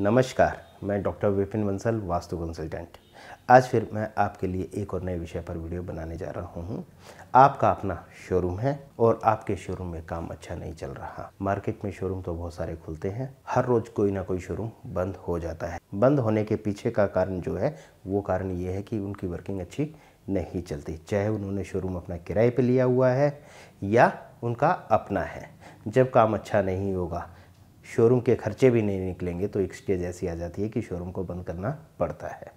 नमस्कार मैं doctor Vipin Bansal vastu consultant आज फिर मैं आपके लिए एक और नए विषय पर वीडियो बनाने जा रहा हूँ आपका अपना शोरूम है और आपके शोरूम में काम अच्छा नहीं चल रहा मार्केट में शोरूम तो बहुत सारे खुलते हैं हर रोज़ कोई ना कोई शोरूम बंद हो जाता है बंद होने के पीछे का कारण जो है वो कारण ये है कि उनकी वर्किंग अच्छी नहीं चलती चाहे उन्होंने शोरूम अपना किराए पर लिया हुआ है या उनका अपना है जब काम अच्छा नहीं होगा शोरूम के खर्चे भी नहीं निकलेंगे तो एक स्टेज ऐसी आ जाती है कि शोरूम को बंद करना पड़ता है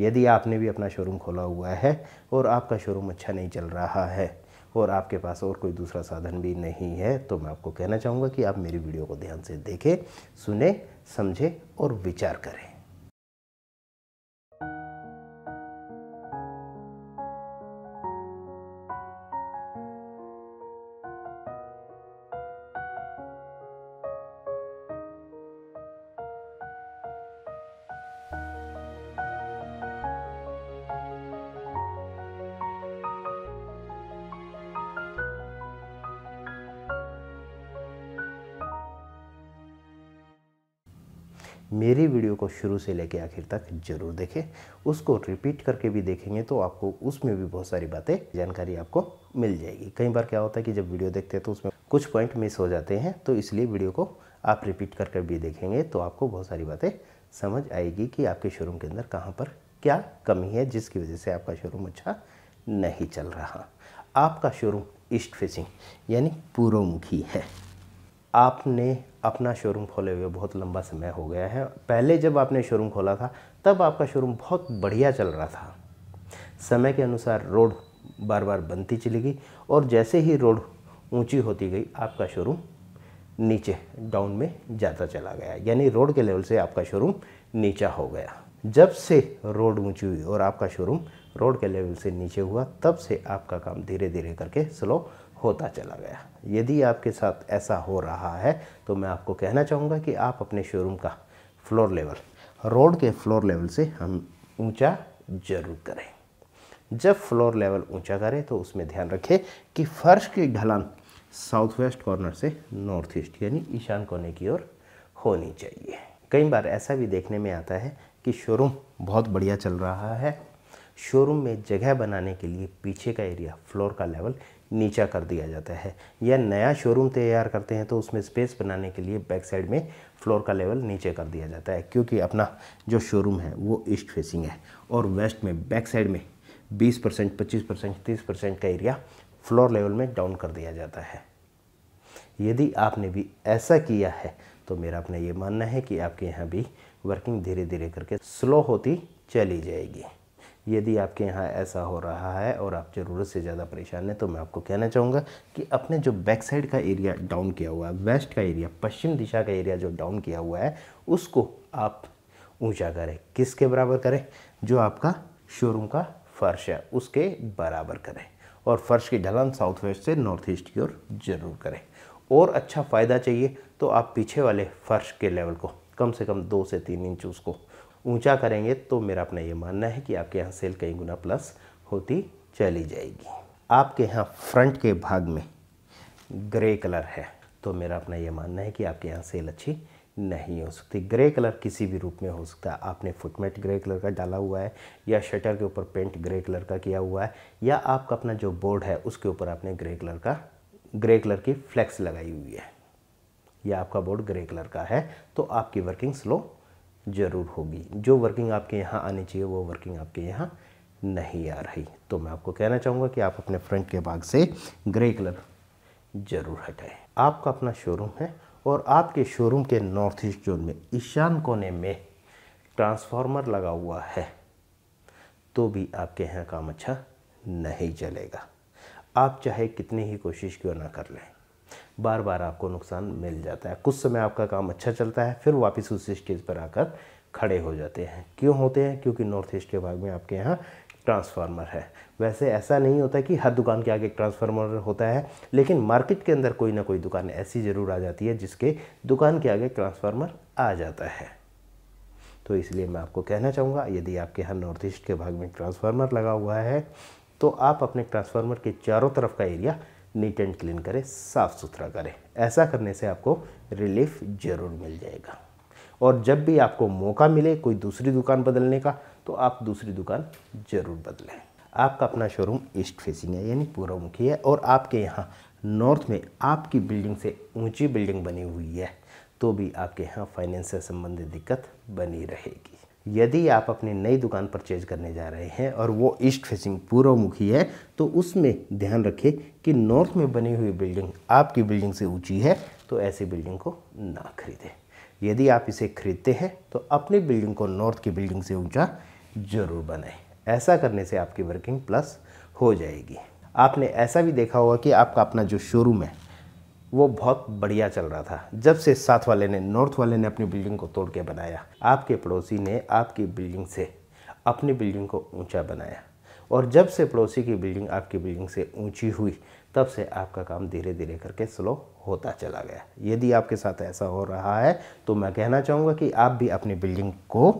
यदि आपने भी अपना शोरूम खोला हुआ है और आपका शोरूम अच्छा नहीं चल रहा है और आपके पास और कोई दूसरा साधन भी नहीं है तो मैं आपको कहना चाहूँगा कि आप मेरी वीडियो को ध्यान से देखें सुने समझें और विचार करें मेरी वीडियो को शुरू से लेकर आखिर तक जरूर देखें उसको रिपीट करके भी देखेंगे तो आपको उसमें भी बहुत सारी बातें जानकारी आपको मिल जाएगी कई बार क्या होता है कि जब वीडियो देखते हैं तो उसमें कुछ पॉइंट मिस हो जाते हैं तो इसलिए वीडियो को आप रिपीट करके भी देखेंगे तो आपको बहुत सारी बातें समझ आएगी कि आपके शोरूम के अंदर कहाँ पर क्या कमी है जिसकी वजह से आपका शोरूम अच्छा नहीं चल रहा आपका शोरूम ईस्ट फेसिंग यानी पूर्वमुखी है आपने अपना शोरूम खोले हुए बहुत लंबा समय हो गया है पहले जब आपने शोरूम खोला था तब आपका शोरूम बहुत बढ़िया चल रहा था समय के अनुसार रोड बार बार बनती चली गई और जैसे ही रोड ऊंची होती गई आपका शोरूम नीचे डाउन में जाता चला गया यानी रोड के लेवल से आपका शोरूम नीचा हो गया जब से रोड ऊंची हुई और आपका शोरूम रोड के लेवल से नीचे हुआ तब से आपका काम धीरे धीरे करके स्लो होता चला गया यदि आपके साथ ऐसा हो रहा है तो मैं आपको कहना चाहूँगा कि आप अपने शोरूम का फ्लोर लेवल रोड के फ्लोर लेवल से हम ऊंचा जरूर करें जब फ्लोर लेवल ऊंचा करें तो उसमें ध्यान रखें कि फर्श की ढलान साउथ वेस्ट कॉर्नर से नॉर्थ ईस्ट यानी ईशान कोने की ओर होनी चाहिए कई बार ऐसा भी देखने में आता है कि शोरूम बहुत बढ़िया चल रहा है शोरूम में जगह बनाने के लिए पीछे का एरिया फ्लोर का लेवल नीचा कर दिया जाता है या नया शोरूम तैयार करते हैं तो उसमें स्पेस बनाने के लिए बैक साइड में फ्लोर का लेवल नीचे कर दिया जाता है क्योंकि अपना जो शोरूम है वो ईस्ट फेसिंग है और वेस्ट में बैक साइड में 20 परसेंट पच्चीस परसेंट तीस परसेंट का एरिया फ्लोर लेवल में डाउन कर दिया जाता है यदि आपने भी ऐसा किया है तो मेरा अपना ये मानना है कि आपके यहाँ भी वर्किंग धीरे धीरे करके स्लो होती चली जाएगी यदि आपके यहाँ ऐसा हो रहा है और आप ज़रूरत से ज़्यादा परेशान हैं तो मैं आपको कहना चाहूँगा कि अपने जो बैक साइड का एरिया डाउन किया हुआ है वेस्ट का एरिया पश्चिम दिशा का एरिया जो डाउन किया हुआ है उसको आप ऊंचा करें किसके बराबर करें जो आपका शोरूम का फर्श है उसके बराबर करें और फर्श की ढलान साउथ वेस्ट से नॉर्थ ईस्ट की ओर जरूर करें और अच्छा फ़ायदा चाहिए तो आप पीछे वाले फर्श के लेवल को कम से कम दो से तीन इंच उसको ऊंचा करेंगे तो मेरा अपना ये मानना है कि आपके यहाँ सेल कई गुना प्लस होती चली जाएगी आपके यहाँ फ्रंट के भाग में ग्रे कलर है तो मेरा अपना ये मानना है कि आपके यहाँ सेल अच्छी नहीं हो सकती ग्रे कलर किसी भी रूप में हो सकता है आपने फुटमेट ग्रे कलर का डाला हुआ है या शटर के ऊपर पेंट ग्रे कलर का किया हुआ है या आपका अपना जो बोर्ड है उसके ऊपर आपने ग्रे कलर का ग्रे कलर की फ्लैक्स लगाई हुई है या आपका बोर्ड ग्रे कलर का है तो आपकी वर्किंग स्लो ज़रूर होगी जो वर्किंग आपके यहाँ आनी चाहिए वो वर्किंग आपके यहाँ नहीं आ रही तो मैं आपको कहना चाहूँगा कि आप अपने फ्रंट के भाग से ग्रे कलर ज़रूर हटाएं आपका अपना शोरूम है और आपके शोरूम के नॉर्थ ईस्ट जोन में ईशान कोने में ट्रांसफार्मर लगा हुआ है तो भी आपके यहाँ काम अच्छा नहीं चलेगा आप चाहे कितनी ही कोशिश क्यों ना कर लें बार बार आपको नुकसान मिल जाता है कुछ समय आपका काम अच्छा चलता है फिर वापस उसी स्टेज पर आकर खड़े हो जाते हैं क्यों होते हैं क्योंकि नॉर्थ ईस्ट के भाग में आपके यहाँ ट्रांसफार्मर है वैसे ऐसा नहीं होता कि हर दुकान के आगे एक ट्रांसफार्मर होता है लेकिन मार्केट के अंदर कोई ना कोई दुकान ऐसी ज़रूर आ जाती है जिसके दुकान के आगे ट्रांसफार्मर आ जाता है तो इसलिए मैं आपको कहना चाहूँगा यदि आपके यहाँ नॉर्थ ईस्ट के भाग में ट्रांसफार्मर लगा हुआ है तो आप अपने ट्रांसफार्मर के चारों तरफ का एरिया नीट एंड क्लीन करें साफ़ सुथरा करें ऐसा करने से आपको रिलीफ ज़रूर मिल जाएगा और जब भी आपको मौका मिले कोई दूसरी दुकान बदलने का तो आप दूसरी दुकान ज़रूर बदलें आपका अपना शोरूम ईस्ट फेसिंग है यानी पूर्वमुखी है और आपके यहाँ नॉर्थ में आपकी बिल्डिंग से ऊंची बिल्डिंग बनी हुई है तो भी आपके यहाँ फाइनेंस से संबंधित दिक्कत बनी रहेगी यदि आप अपनी नई दुकान परचेज करने जा रहे हैं और वो ईस्ट फेसिंग पूर्वमुखी है तो उसमें ध्यान रखें कि नॉर्थ में बनी हुई बिल्डिंग आपकी बिल्डिंग से ऊंची है तो ऐसी बिल्डिंग को ना खरीदें यदि आप इसे खरीदते हैं तो अपनी बिल्डिंग को नॉर्थ की बिल्डिंग से ऊंचा ज़रूर बनाएं ऐसा करने से आपकी वर्किंग प्लस हो जाएगी आपने ऐसा भी देखा होगा कि आपका अपना जो शोरूम है वो बहुत बढ़िया चल रहा था जब से साथ वाले ने नॉर्थ वाले ने अपनी बिल्डिंग को तोड़ के बनाया आपके पड़ोसी ने आपकी बिल्डिंग से अपनी बिल्डिंग को ऊंचा बनाया और जब से पड़ोसी की बिल्डिंग आपकी बिल्डिंग से ऊंची हुई तब से आपका काम धीरे धीरे करके स्लो होता चला गया यदि आपके साथ ऐसा हो रहा है तो मैं कहना चाहूँगा कि आप भी अपनी बिल्डिंग को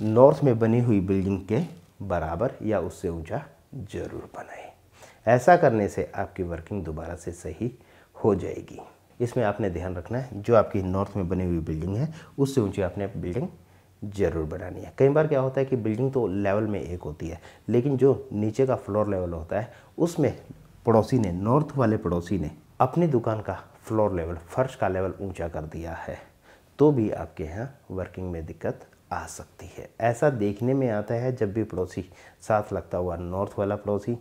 नॉर्थ में बनी हुई बिल्डिंग के बराबर या उससे ऊंचा ज़रूर बनाएं ऐसा करने से आपकी वर्किंग दोबारा से सही हो जाएगी इसमें आपने ध्यान रखना है जो आपकी नॉर्थ में बनी हुई बिल्डिंग है उससे ऊंची आपने बिल्डिंग ज़रूर बनानी है कई बार क्या होता है कि बिल्डिंग तो लेवल में एक होती है लेकिन जो नीचे का फ्लोर लेवल होता है उसमें पड़ोसी ने नॉर्थ वाले पड़ोसी ने अपनी दुकान का फ्लोर लेवल फर्श का लेवल ऊंचा कर दिया है तो भी आपके यहाँ वर्किंग में दिक्कत आ सकती है ऐसा देखने में आता है जब भी पड़ोसी साथ लगता हुआ नॉर्थ वाला पड़ोसी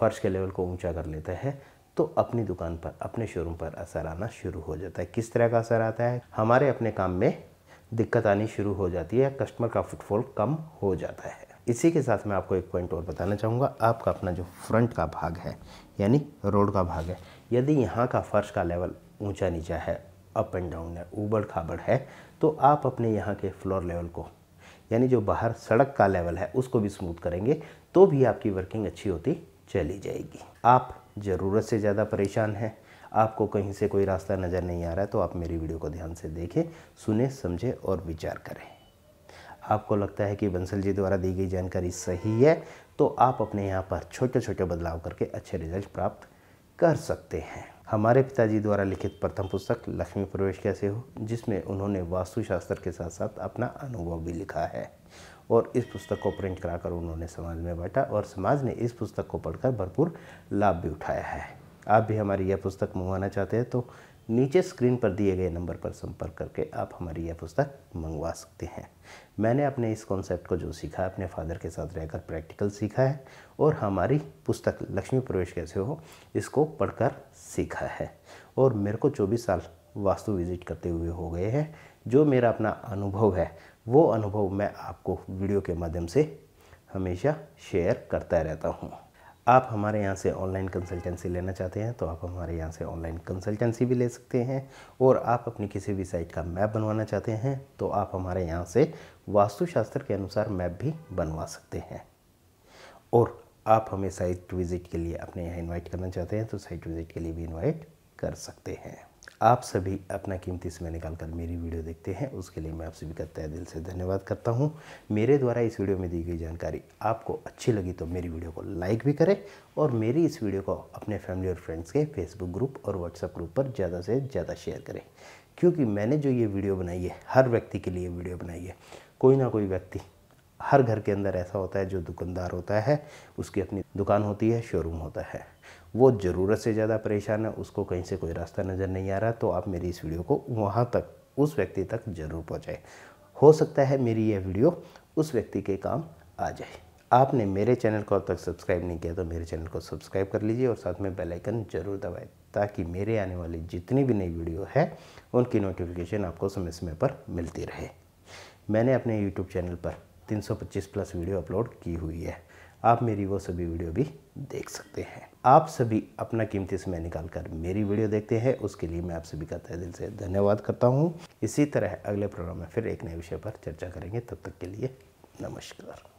फर्श के लेवल को ऊंचा कर लेता है तो अपनी दुकान पर अपने शोरूम पर असर आना शुरू हो जाता है किस तरह का असर आता है हमारे अपने काम में दिक्कत आनी शुरू हो जाती है कस्टमर का फुटफॉल कम हो जाता है इसी के साथ मैं आपको एक पॉइंट और बताना चाहूँगा आपका अपना जो फ्रंट का भाग है यानी रोड का भाग है यदि यहाँ का फर्श का लेवल ऊंचा नीचा है अप एंड डाउन है ऊबड़ खाबड़ है तो आप अपने यहाँ के फ्लोर लेवल को यानी जो बाहर सड़क का लेवल है उसको भी स्मूथ करेंगे तो भी आपकी वर्किंग अच्छी होती चली जाएगी आप ज़रूरत से ज़्यादा परेशान हैं आपको कहीं से कोई रास्ता नज़र नहीं आ रहा है तो आप मेरी वीडियो को ध्यान से देखें सुने समझें और विचार करें आपको लगता है कि बंसल जी द्वारा दी गई जानकारी सही है तो आप अपने यहाँ पर छोटे छोटे बदलाव करके अच्छे रिजल्ट प्राप्त कर सकते हैं हमारे पिताजी द्वारा लिखित प्रथम पुस्तक लक्ष्मी प्रवेश कैसे हो जिसमें उन्होंने वास्तुशास्त्र के साथ साथ अपना अनुभव भी लिखा है और इस पुस्तक को प्रिंट कराकर उन्होंने समाज में बांटा और समाज ने इस पुस्तक को पढ़कर भरपूर लाभ भी उठाया है आप भी हमारी यह पुस्तक मंगवाना चाहते हैं तो नीचे स्क्रीन पर दिए गए नंबर पर संपर्क करके आप हमारी यह पुस्तक मंगवा सकते हैं मैंने अपने इस कॉन्सेप्ट को जो सीखा अपने फादर के साथ रहकर प्रैक्टिकल सीखा है और हमारी पुस्तक लक्ष्मी प्रवेश कैसे हो इसको पढ़कर सीखा है और मेरे को चौबीस साल वास्तु विजिट करते हुए हो गए हैं जो मेरा अपना अनुभव है वो अनुभव मैं आपको वीडियो के माध्यम से हमेशा शेयर करता रहता हूँ आप हमारे यहाँ से ऑनलाइन कंसल्टेंसी लेना चाहते हैं तो आप हमारे यहाँ से ऑनलाइन कंसल्टेंसी भी ले सकते हैं और आप अपनी किसी भी साइट का मैप बनवाना चाहते हैं तो आप हमारे यहाँ से वास्तुशास्त्र के अनुसार मैप भी बनवा सकते हैं और आप हमें साइट विज़िट के लिए अपने यहाँ इन्वाइट करना चाहते हैं तो साइट विज़िट के लिए भी इन्वाइट कर सकते हैं आप सभी अपना कीमती समय निकाल कर मेरी वीडियो देखते हैं उसके लिए मैं आप सभी का तय दिल से धन्यवाद करता हूँ मेरे द्वारा इस वीडियो में दी गई जानकारी आपको अच्छी लगी तो मेरी वीडियो को लाइक भी करें और मेरी इस वीडियो को अपने फैमिली और फ्रेंड्स के फेसबुक ग्रुप और व्हाट्सएप ग्रुप पर ज़्यादा से ज़्यादा शेयर करें क्योंकि मैंने जो ये वीडियो बनाई है हर व्यक्ति के लिए वीडियो बनाई है कोई ना कोई व्यक्ति हर घर के अंदर ऐसा होता है जो दुकानदार होता है उसकी अपनी दुकान होती है शोरूम होता है वो ज़रूरत से ज़्यादा परेशान है उसको कहीं से कोई रास्ता नज़र नहीं आ रहा तो आप मेरी इस वीडियो को वहाँ तक उस व्यक्ति तक ज़रूर पहुँचाएँ हो सकता है मेरी यह वीडियो उस व्यक्ति के काम आ जाए आपने मेरे चैनल को अब तक सब्सक्राइब नहीं किया तो मेरे चैनल को सब्सक्राइब कर लीजिए और साथ में बेल आइकन जरूर दबाएं ताकि मेरे आने वाली जितनी भी नई वीडियो है उनकी नोटिफिकेशन आपको समय समय पर मिलती रहे मैंने अपने यूट्यूब चैनल पर 325 प्लस वीडियो अपलोड की हुई है आप मेरी वो सभी वीडियो भी देख सकते हैं आप सभी अपना कीमती समय निकाल कर मेरी वीडियो देखते हैं उसके लिए मैं आप सभी का तय दिल से धन्यवाद करता हूँ इसी तरह अगले प्रोग्राम में फिर एक नए विषय पर चर्चा करेंगे तब तक के लिए नमस्कार